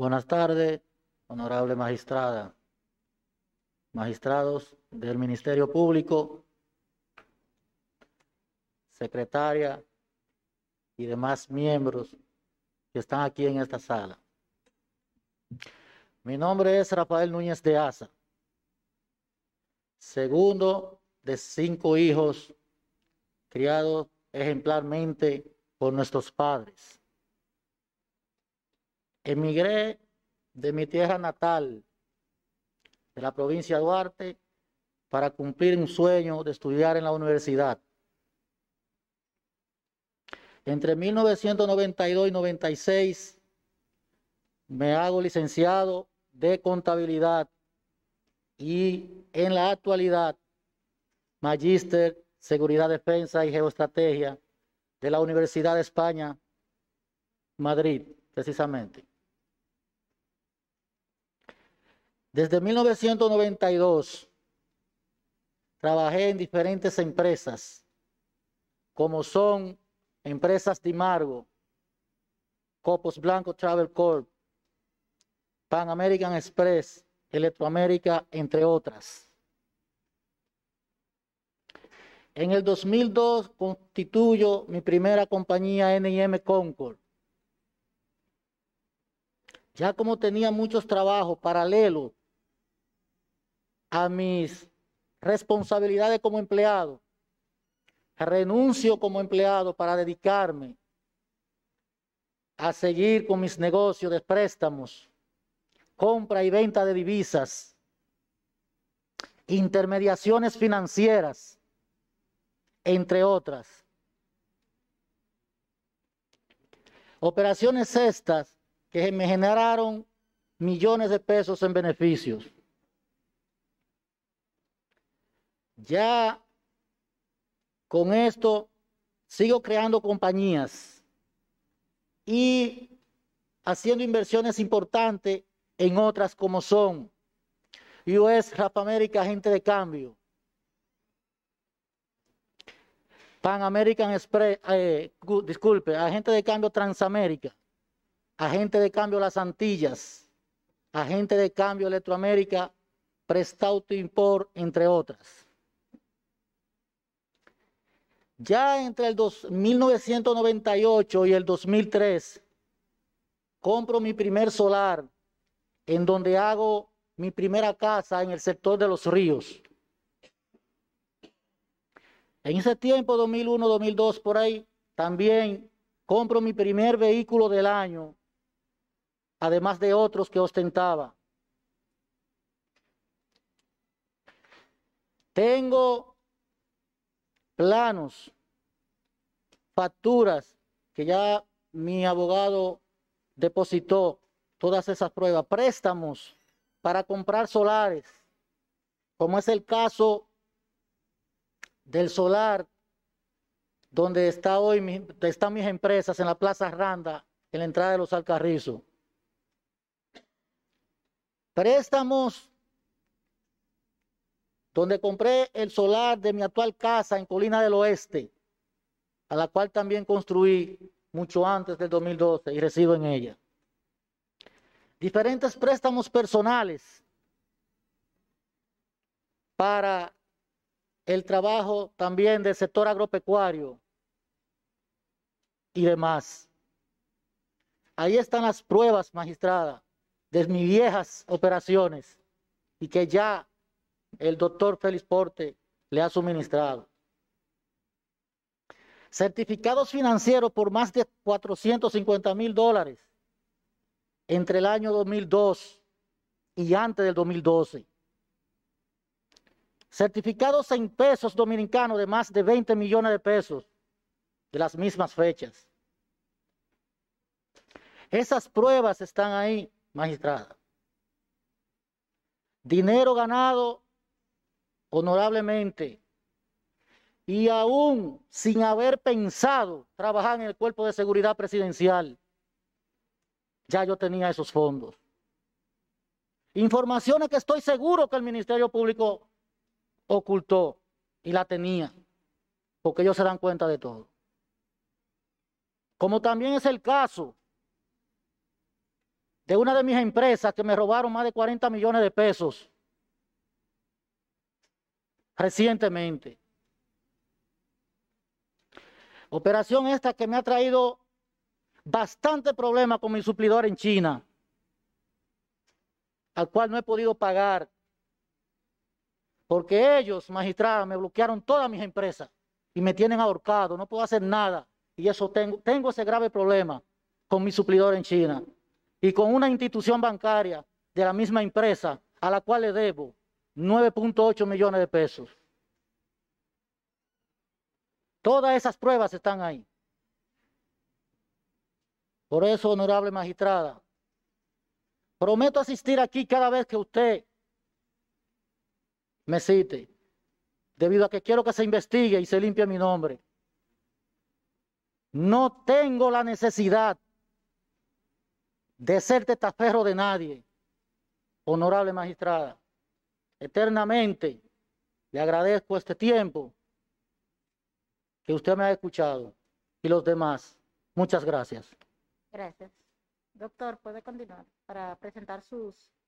Buenas tardes, honorable magistrada, magistrados del Ministerio Público, secretaria y demás miembros que están aquí en esta sala. Mi nombre es Rafael Núñez de Asa, segundo de cinco hijos criados ejemplarmente por nuestros padres. Emigré de mi tierra natal, de la provincia de Duarte, para cumplir un sueño de estudiar en la universidad. Entre 1992 y 96 me hago licenciado de contabilidad y en la actualidad magíster seguridad, defensa y geoestrategia de la Universidad de España, Madrid, precisamente. Desde 1992 trabajé en diferentes empresas, como son empresas Timargo, Copos Blanco Travel Corp, Pan American Express, Electroamérica, entre otras. En el 2002 constituyo mi primera compañía N&M Concord. Ya como tenía muchos trabajos paralelos a mis responsabilidades como empleado. Renuncio como empleado para dedicarme a seguir con mis negocios de préstamos, compra y venta de divisas, intermediaciones financieras, entre otras. Operaciones estas que me generaron millones de pesos en beneficios. ya con esto sigo creando compañías y haciendo inversiones importantes en otras como son US, Rafa América, Agente de Cambio, Pan American Express, eh, disculpe, Agente de Cambio Transamérica, Agente de Cambio Las Antillas, Agente de Cambio Electroamérica, Prestauto Import, entre otras. Ya entre el 1998 y el 2003, compro mi primer solar en donde hago mi primera casa en el sector de los ríos. En ese tiempo, 2001, 2002, por ahí, también compro mi primer vehículo del año, además de otros que ostentaba. Tengo planos, facturas que ya mi abogado depositó, todas esas pruebas, préstamos para comprar solares, como es el caso del solar donde está hoy están mis empresas en la Plaza Randa, en la entrada de los Alcarrizos. Préstamos donde compré el solar de mi actual casa en Colina del Oeste, a la cual también construí mucho antes del 2012 y resido en ella. Diferentes préstamos personales para el trabajo también del sector agropecuario y demás. Ahí están las pruebas, magistrada, de mis viejas operaciones y que ya el doctor Félix Porte le ha suministrado. Certificados financieros por más de 450 mil dólares entre el año 2002 y antes del 2012. Certificados en pesos dominicanos de más de 20 millones de pesos de las mismas fechas. Esas pruebas están ahí, magistrada. Dinero ganado honorablemente y aún sin haber pensado trabajar en el cuerpo de seguridad presidencial, ya yo tenía esos fondos. Informaciones que estoy seguro que el Ministerio Público ocultó y la tenía, porque ellos se dan cuenta de todo. Como también es el caso de una de mis empresas que me robaron más de 40 millones de pesos recientemente. Operación esta que me ha traído bastante problema con mi suplidor en China, al cual no he podido pagar, porque ellos, magistrada, me bloquearon todas mis empresas y me tienen ahorcado, no puedo hacer nada. Y eso tengo, tengo ese grave problema con mi suplidor en China y con una institución bancaria de la misma empresa a la cual le debo 9.8 millones de pesos. Todas esas pruebas están ahí. Por eso, honorable magistrada, prometo asistir aquí cada vez que usted me cite, debido a que quiero que se investigue y se limpie mi nombre. No tengo la necesidad de ser testaferro de nadie, honorable magistrada eternamente. Le agradezco este tiempo que usted me ha escuchado y los demás. Muchas gracias. Gracias. Doctor, puede continuar para presentar sus